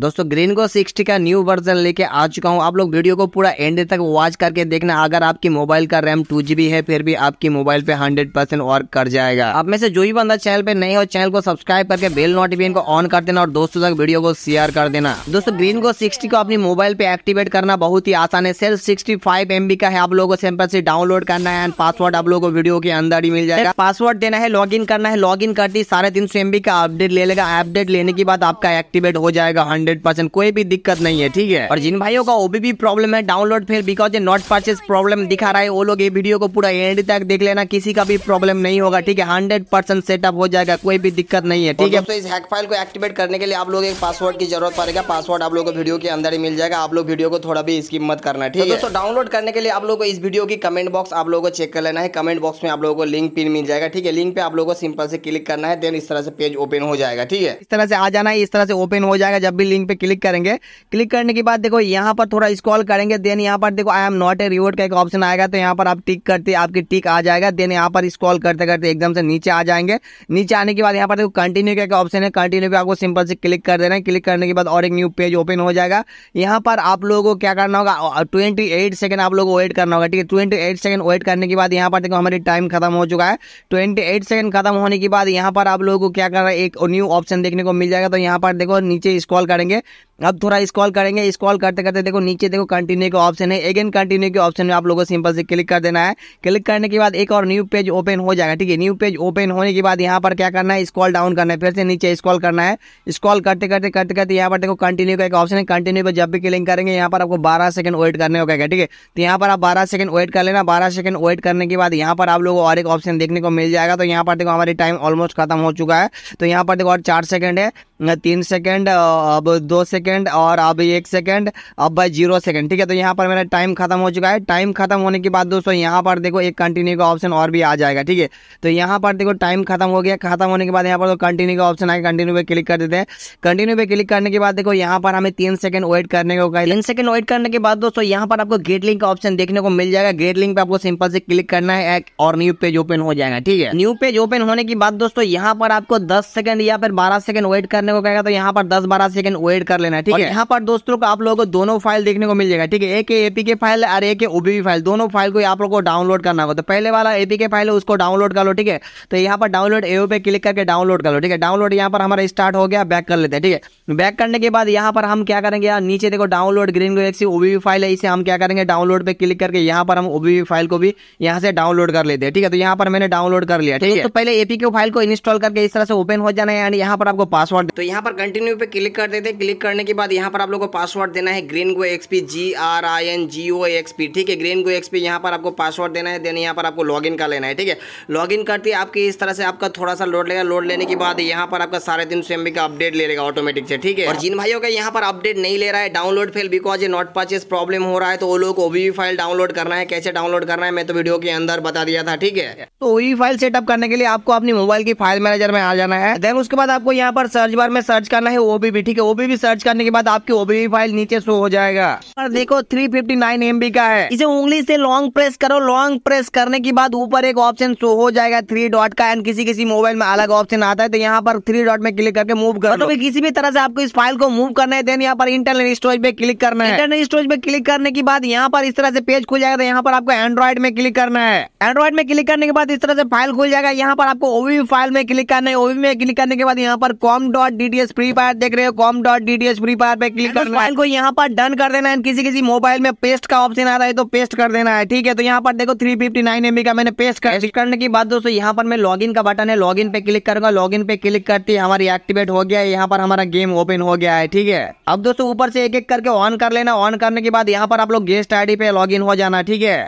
दोस्तों green go sixty का new version लेके आ चुका हूँ आप लोग वीडियो को पूरा एंड तक वॉच करके देखना अगर आपकी मोबाइल का रैम टू जी है फिर भी आपकी मोबाइल पे हंड्रेड परसेंट वर्क कर जाएगा आप में से जो भी बंदा चैनल पे नहीं हो चैनल को सब्सक्राइब करके बेल नोटिफिकेशन को ऑन कर देना और दोस्तों तक वीडियो को शेयर कर देना दोस्तों ग्रीन गो सिक्सटी को अपनी मोबाइल पे एक्टिवेट करना बहुत ही आसान है सेल्फ सिक्सटी फाइव का है आप लोगों को सिंपल से डाउनलोड करना है एंड पासवर्ड आप लोगों को वीडियो के अंदर ही मिल जाएगा पासवर्ड देना है लॉग करना है लॉग इन करती साढ़े तीन सौ का अपडेट ले लेगा अपडेट लेने के बाद आपका एक्टिवेट हो जाएगा हंड्रेड परसेंट कोई भी दिक्कत नहीं है ठीक है और जिन भाइयों का ओबीबी प्रॉब्लम है डाउनलोड फिर बिकॉज ये नॉट परचेज प्रॉब्लम दिखा रहा है वो लोग ये वीडियो को पूरा एंड तक देख लेना किसी का भी प्रॉब्लम नहीं होगा ठीक है हंड्रेड परसेंट सेटअप हो जाएगा कोई भी दिक्कत नहीं है ठीक है तो इस हैक फाइल को एक्टिवेट करने के लिए आप लोग एक पासवर्ड की जरूरत पड़ेगा पासवर्ड आप लोग को वीडियो के अंदर ही मिल जाएगा आप लोग वीडियो को थोड़ा भी स्किप मत करना ठीक तो है दोस्तों डाउनलोड करने के लिए आप लोग को इस वीडियो की कमेंट बॉक्स आप लोगों को चेक कर लेना है कमेंट बॉक्स में आप लोगों को लिंक पिन मिल जाएगा ठीक है लिंक पे आप लोगों को सिंपल से क्लिक करना है देन इस तरह से पेज ओपन हो जाएगा ठीक है इस तरह से आ जाना है इस तरह से ओपन हो जाएगा जब भी लिंक पे क्लिक करेंगे क्लिक करने के बाद देखो यहाँ पर थोड़ा स्क्रॉल करेंगे देन यहाँ पर देखो I am not a reward का एक ऑप्शन आएगा तो यहाँ पर आप टिक करते आपकी टिक आ जाएगा देन यहाँ पर स्क्रॉल करते करते एकदम से नीचे आ जाएंगे नीचे आने के बाद यहाँ पर देखो कंटिन्यू का एक ऑप्शन है कंटिन्यू पर आपको सिंपल से क्लिक कर देना है क्लिक करने के बाद और एक न्यू पेज ओपन हो जाएगा यहाँ पर आप लोगों को क्या करना होगा ट्वेंटी एट सेकेंड आप लोग वेट करना होगा ठीक है ट्वेंटी एट सेकेंड वेट करने के बाद यहाँ पर देखो हमारी टाइम खत्म हो चुका है ट्वेंटी एट सेकेंड खत्म होने के बाद यहाँ पर आप लोगों को क्या करना है एक न्यू ऑप्शन देखने को मिल जाएगा तो यहाँ पर देखो नीचे स्क्रॉल करेंगे करेंगे अब थोड़ा स्क्रॉल करेंगे स्क्रॉल करते करते देखो नीचे देखो कंटिन्यू का ऑप्शन है अगेन कंटिन्यू के ऑप्शन में आप लोगों को सिंपल से क्लिक कर देना है क्लिक करने के बाद एक और न्यू पेज ओपन हो जाएगा ठीक है न्यू पेज ओपन होने के बाद यहाँ पर क्या करना है स्क्रॉल डाउन करना है फिर से नीचे स्क्रॉल करना है स्क्रॉल करते करते करते करते यहाँ पर देखो कंटिन्यू का एक ऑप्शन है कंटिन्यू पर जब भी क्लिक करेंगे यहाँ पर आपको बारह सेकंड वेट करने होगा ठीक है तो यहाँ पर आप बारह सेकंड वेट कर लेना बारह सेकंड वेट करने के बाद यहाँ पर आप लोगों को और एक ऑप्शन देखने को मिल जाएगा तो यहाँ पर देखो हमारी टाइम ऑलमोस्ट खत्म हो चुका है तो यहाँ पर देखो और चार सेकेंड है तीन सेकेंड अब दो सेकेंड सेकेंड और अब एक सेकेंड अब बाई जीरो सेकेंड ठीक है तो यहाँ पर मेरा टाइम खत्म हो चुका है टाइम खत्म होने के बाद दोस्तों यहाँ पर देखो एक कंटिन्यू का ऑप्शन और भी आ जाएगा ठीक है तो यहाँ पर देखो टाइम खत्म हो गया खत्म होने के बाद यहाँ पर तो कंटिन्यू का ऑप्शन आएगा कंटिन्यू पे क्लिक कर देते हैं कंटिन्यू पे क्लिक करने के बाद देखो यहाँ पर हमें तीन सेकंड वेट करने को कहा तीन सेकंड वेट करने के बाद दोस्तों यहाँ पर आपको गेट लिंक का ऑप्शन देखने को मिल जाएगा गेट लिंक पर आपको सिंपल से क्लिक करना है और न्यू पेज ओपन हो जाएगा ठीक है न्यू पेज ओपन होने के बाद दोस्तों यहाँ पर आपको दस सेकंड या फिर बारह सेकंड वेट करने को कहेगा तो यहाँ पर दस बारह सेकंड वेट कर लेना लेना है ठीक है यहाँ पर दोस्तों को आप लोगों को दोनों फाइल देखने को मिल जाएगा ठीक है एक एपीके फाइल और एक ओबीवी फाइल दोनों फाइल को आप लोग को डाउनलोड करना होगा तो पहले वाला एपीके फाइल है उसको डाउनलोड कर लो ठीक है तो यहाँ पर डाउनलोड एओ पे क्लिक करके डाउनलोड कर लो ठीक है डाउनलोड यहाँ पर हमारा स्टार्ट हो गया बैक कर लेते हैं ठीक है बैक करने के बाद यहाँ पर हम क्या करेंगे यार नीचे देखो डाउनलोड ग्रीन को गैलेक्सी ओबीवी फाइल है इसे हम क्या करेंगे डाउनलोड पे क्लिक करके यहाँ पर हम ओबीवी फाइल को भी यहाँ से डाउनलोड कर लेते हैं ठीक है तो यहाँ पर मैंने डाउनलोड कर लिया ठीक है तो पहले एपीके फाइल को इंस्टॉल करके इस तरह से ओपन हो जाना है यहाँ पर आपको पासवर्ड तो यहाँ पर कंटिन्यू पे क्लिक कर देते क्लिक करने करने के बाद यहाँ पर आप लोगों को पासवर्ड देना है green go XP G R I N G O X P ठीक है ग्रीन गो एक्सपी यहाँ पर आपको पासवर्ड देना है देन यहाँ पर आपको लॉगिन कर लेना है ठीक है लॉगिन करते ही आपके इस तरह से आपका थोड़ा सा लोड लेगा लोड लेने के बाद यहाँ पर आपका साढ़े तीन सौ का अपडेट ले लेगा ऑटोमेटिक से ठीक है और जिन भाइयों का यहाँ पर अपडेट नहीं ले रहा है डाउनलोड फेल बिकॉज ये नॉट परचेज प्रॉब्लम हो रहा है तो वो लोग ओवी फाइल डाउनलोड करना है कैसे डाउनलोड करना है मैं तो वीडियो के अंदर बता दिया था ठीक है तो ओवी फाइल सेटअप करने के लिए आपको अपनी मोबाइल की फाइल मैनेजर में आ जाना है देन उसके बाद आपको यहाँ पर सर्च बार में सर्च करना है ओबीबी ठीक है ओबीबी सर्च करने के बाद आपकी ओबीबी फाइल नीचे शो हो जाएगा और देखो 359 एमबी का है इसे उंगली से लॉन्ग प्रेस करो लॉन्ग प्रेस करने के बाद ऊपर एक ऑप्शन शो हो जाएगा थ्री डॉट का एंड किसी किसी मोबाइल में अलग ऑप्शन आता है तो यहाँ पर थ्री डॉट में क्लिक करके मूव करो तो किसी भी तरह से आपको इस फाइल को मूव करना है देन यहाँ पर इंटरनल स्टोरेज पे क्लिक करना है इंटरनल स्टोरेज पे क्लिक करने के बाद यहाँ पर इस तरह से पेज खुल जाएगा तो यहाँ पर आपको एंड्रॉइड में क्लिक करना है एंड्रॉइड में क्लिक करने के बाद इस तरह से फाइल खुल जाएगा यहाँ पर आपको ओवी फाइल में क्लिक करना है ओवी में क्लिक करने के बाद यहाँ पर com dot D D S free fire देख रहे हो com dot D D S free fire पे क्लिक करना फाइल को यहाँ पर डन कर देना है किसी किसी मोबाइल में पेस्ट का ऑप्शन आ रहा है तो पेस्ट कर देना है ठीक है तो यहाँ पर देखो थ्री फिफ्टी नाइन एमबी का मैंने पेस्ट कर करने के बाद दोस्तों यहाँ पर मैं लॉगिन का बटन है लॉगिन पे क्लिक करूंगा लॉगिन पे क्लिक करती है हमारी एक्टिवेट हो गया है यहाँ पर हमारा गेम ओपन हो गया है ठीक है अब दोस्तों ऊपर से एक एक करके ऑन कर लेना ऑन करने के बाद यहाँ पर आप लोग गेस्ट आईडी पे इन हो जाना ठीक है